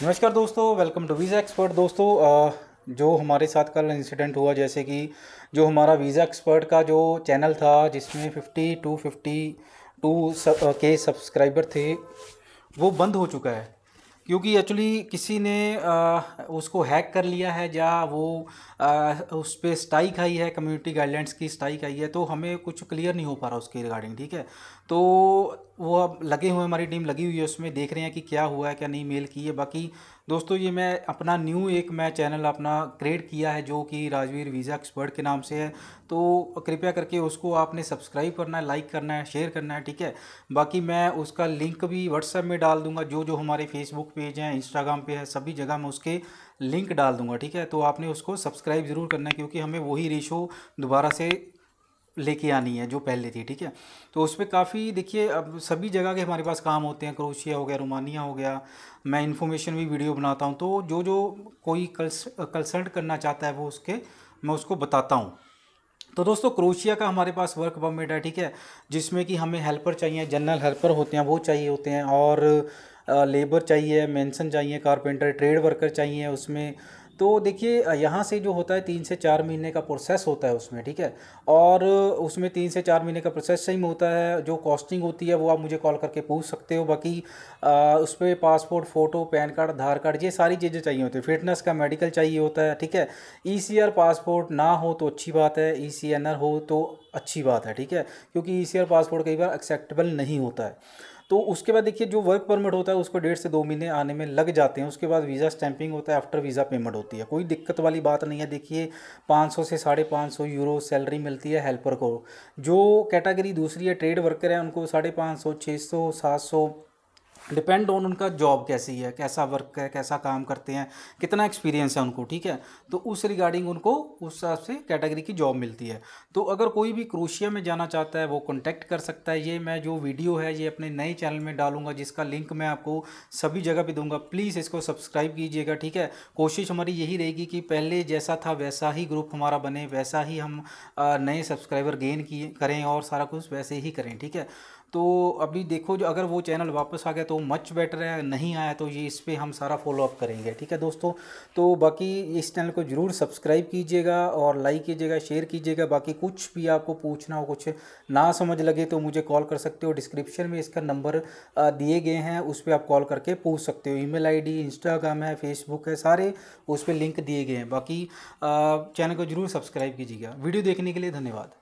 नमस्कार दोस्तों welcome to visa expert दोस्तों जो हमारे साथ कल इंसिडेंट हुआ जैसे कि जो हमारा वीज़ा एक्सपर्ट का जो चैनल था जिसमें फिफ्टी टू फिफ्टी टू के सब्सक्राइबर थे वो बंद हो चुका है क्योंकि एक्चुअली किसी ने आ, उसको हैक कर लिया है या वो आ, उस पर स्ट्राइक आई है कम्युनिटी गाइडलाइंस की स्ट्राइक आई है तो हमें कुछ क्लियर नहीं हो पा रहा उसके रिगार्डिंग ठीक है तो वो अब लगे हुए हमारी टीम लगी हुई है उसमें देख रहे हैं कि क्या हुआ है क्या नहीं मेल की है बाकी दोस्तों ये मैं अपना न्यू एक मैं चैनल अपना क्रिएट किया है जो कि राजवीर वीज़ा एक्सपर्ट के नाम से है तो कृपया करके उसको आपने सब्सक्राइब करना है लाइक करना है शेयर करना है ठीक है बाकी मैं उसका लिंक भी व्हाट्सएप में डाल दूंगा जो जो हमारे फेसबुक पेज हैं इंस्टाग्राम पे है सभी जगह मैं उसके लिंक डाल दूंगा ठीक है तो आपने उसको सब्सक्राइब ज़रूर करना है क्योंकि हमें वही रेशो दोबारा से लेके आनी है जो पहले थी ठीक है तो उसमें काफ़ी देखिए अब सभी जगह के हमारे पास काम होते हैं क्रोशिया हो गया रोमानिया हो गया मैं इन्फॉर्मेशन भी वीडियो बनाता हूँ तो जो जो कोई कल्स कंसल्ट करना चाहता है वो उसके मैं उसको बताता हूँ तो दोस्तों क्रोशिया का हमारे पास वर्क परमिट है ठीक है जिसमें कि हमें हेल्पर चाहिए जनरल हेल्पर होते हैं वो चाहिए होते हैं और लेबर चाहिए मेंशन चाहिए कारपेंटर ट्रेड वर्कर चाहिए उसमें तो देखिए यहाँ से जो होता है तीन से चार महीने का प्रोसेस होता है उसमें ठीक है और उसमें तीन से चार महीने का प्रोसेस सेम होता है जो कॉस्टिंग होती है वो आप मुझे कॉल करके पूछ सकते हो बाकी उस पर passport photo PAN card Aadhaar card ये सारी चीज़ें चाहिए होती है फिटनेस का मेडिकल चाहिए होता है ठीक है ई e पासपोर्ट ना हो तो अच्छी बात है ई e हो तो अच्छी बात है ठीक है क्योंकि ई e पासपोर्ट कई बार एक्सेप्टेबल नहीं होता है तो उसके बाद देखिए जो वर्क परमिट होता है उसको डेढ़ से दो महीने आने में लग जाते हैं उसके बाद वीज़ा स्टैंपिंग होता है आफ्टर वीज़ा पेमेंट होती है कोई दिक्कत वाली बात नहीं है देखिए 500 से साढ़े पाँच सौ यूरो सैलरी मिलती है हेल्पर को जो कैटेगरी दूसरी है ट्रेड वर्कर है उनको साढ़े पाँच सौ छः सौ सात सौ डिपेंड ऑन उनका जॉब कैसी है कैसा वर्क है कैसा काम करते हैं कितना एक्सपीरियंस है उनको ठीक है तो उस रिगार्डिंग उनको उस हिसाब से कैटेगरी की जॉब मिलती है तो अगर कोई भी क्रोशिया में जाना चाहता है वो कॉन्टैक्ट कर सकता है ये मैं जो वीडियो है ये अपने नए चैनल में डालूंगा जिसका लिंक मैं आपको सभी जगह पर दूंगा प्लीज़ इसको सब्सक्राइब कीजिएगा ठीक है कोशिश हमारी यही रहेगी कि पहले जैसा था वैसा ही ग्रुप हमारा बने वैसा ही हम नए सब्सक्राइबर गेन किए करें और सारा कुछ वैसे ही करें ठीक है तो अभी देखो जो अगर वो चैनल वापस आ गया तो मच बेटर है नहीं आया तो ये इस पर हम सारा फॉलोअप करेंगे ठीक है दोस्तों तो बाकी इस चैनल को ज़रूर सब्सक्राइब कीजिएगा और लाइक कीजिएगा शेयर कीजिएगा बाकी कुछ भी आपको पूछना हो कुछ ना समझ लगे तो मुझे कॉल कर सकते हो डिस्क्रिप्शन में इसका नंबर दिए गए हैं उस पर आप कॉल करके पूछ सकते हो ई मेल इंस्टाग्राम है फेसबुक है सारे उस पर लिंक दिए गए हैं बाकी चैनल को ज़रूर सब्सक्राइब कीजिएगा वीडियो देखने के लिए धन्यवाद